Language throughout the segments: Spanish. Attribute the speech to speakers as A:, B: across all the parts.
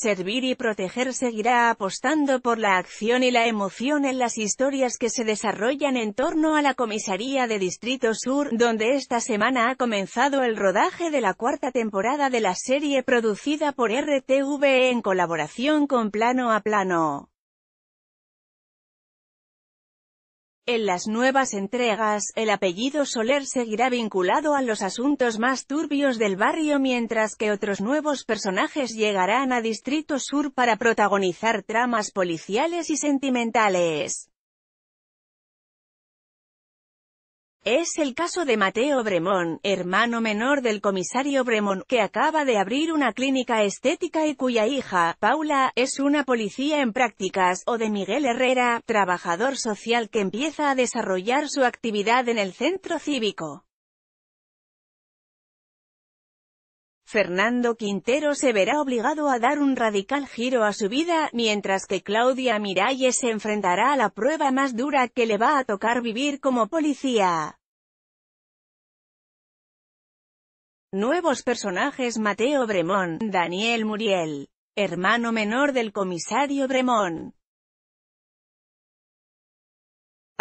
A: servir y proteger seguirá apostando por la acción y la emoción en las historias que se desarrollan en torno a la comisaría de Distrito Sur, donde esta semana ha comenzado el rodaje de la cuarta temporada de la serie producida por RTV en colaboración con Plano a Plano. En las nuevas entregas, el apellido Soler seguirá vinculado a los asuntos más turbios del barrio mientras que otros nuevos personajes llegarán a Distrito Sur para protagonizar tramas policiales y sentimentales. Es el caso de Mateo Bremón, hermano menor del comisario Bremón, que acaba de abrir una clínica estética y cuya hija, Paula, es una policía en prácticas, o de Miguel Herrera, trabajador social que empieza a desarrollar su actividad en el centro cívico. Fernando Quintero se verá obligado a dar un radical giro a su vida, mientras que Claudia Miralles se enfrentará a la prueba más dura que le va a tocar vivir como policía. Nuevos personajes Mateo Bremón, Daniel Muriel, hermano menor del comisario Bremón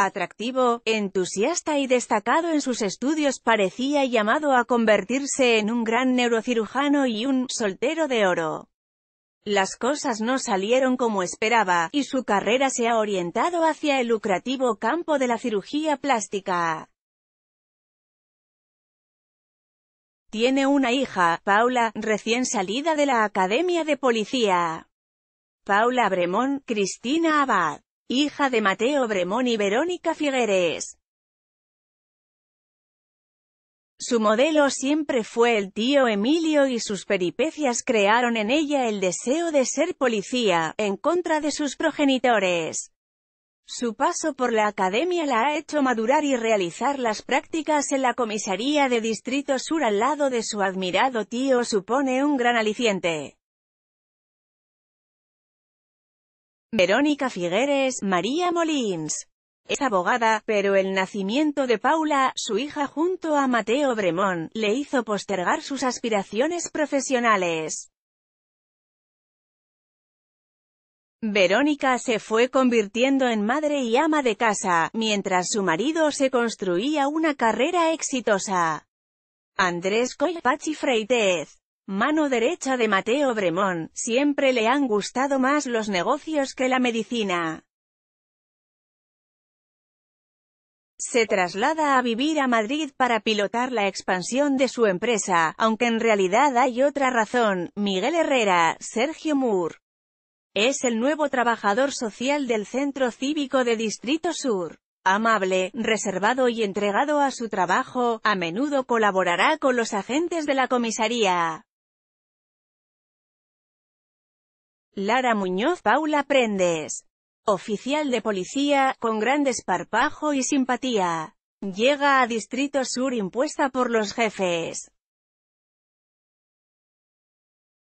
A: atractivo, entusiasta y destacado en sus estudios parecía llamado a convertirse en un gran neurocirujano y un «soltero de oro». Las cosas no salieron como esperaba, y su carrera se ha orientado hacia el lucrativo campo de la cirugía plástica. Tiene una hija, Paula, recién salida de la Academia de Policía. Paula Bremón, Cristina Abad hija de Mateo Bremón y Verónica Figueres. Su modelo siempre fue el tío Emilio y sus peripecias crearon en ella el deseo de ser policía, en contra de sus progenitores. Su paso por la academia la ha hecho madurar y realizar las prácticas en la comisaría de Distrito Sur al lado de su admirado tío supone un gran aliciente. Verónica Figueres, María Molins. Es abogada, pero el nacimiento de Paula, su hija junto a Mateo Bremón, le hizo postergar sus aspiraciones profesionales. Verónica se fue convirtiendo en madre y ama de casa, mientras su marido se construía una carrera exitosa. Andrés Coy Freitez Mano derecha de Mateo Bremón, siempre le han gustado más los negocios que la medicina. Se traslada a vivir a Madrid para pilotar la expansión de su empresa, aunque en realidad hay otra razón, Miguel Herrera, Sergio Moore. Es el nuevo trabajador social del Centro Cívico de Distrito Sur amable, reservado y entregado a su trabajo, a menudo colaborará con los agentes de la comisaría. Lara Muñoz Paula Prendes. Oficial de policía, con gran desparpajo y simpatía. Llega a Distrito Sur impuesta por los jefes.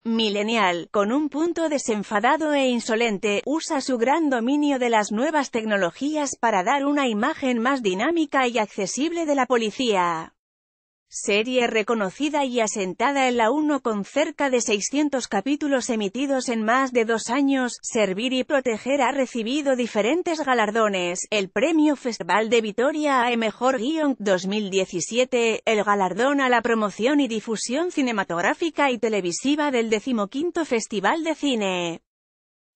A: Milenial, con un punto desenfadado e insolente, usa su gran dominio de las nuevas tecnologías para dar una imagen más dinámica y accesible de la policía. Serie reconocida y asentada en la 1 con cerca de 600 capítulos emitidos en más de dos años, Servir y Proteger ha recibido diferentes galardones, el Premio Festival de Vitoria a Mejor Guión 2017, el Galardón a la Promoción y Difusión Cinematográfica y Televisiva del 15 Festival de Cine.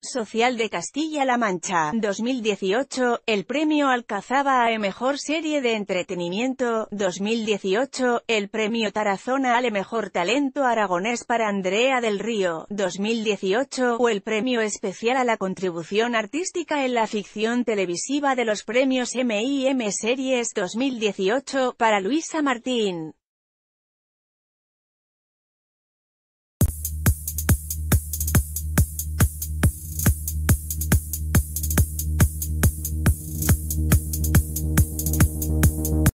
A: Social de Castilla-La Mancha, 2018, el premio Alcazaba a Mejor Serie de Entretenimiento, 2018, el premio Tarazona al Mejor Talento Aragonés para Andrea del Río, 2018, o el premio especial a la contribución artística en la ficción televisiva de los premios MIM Series 2018, para Luisa Martín.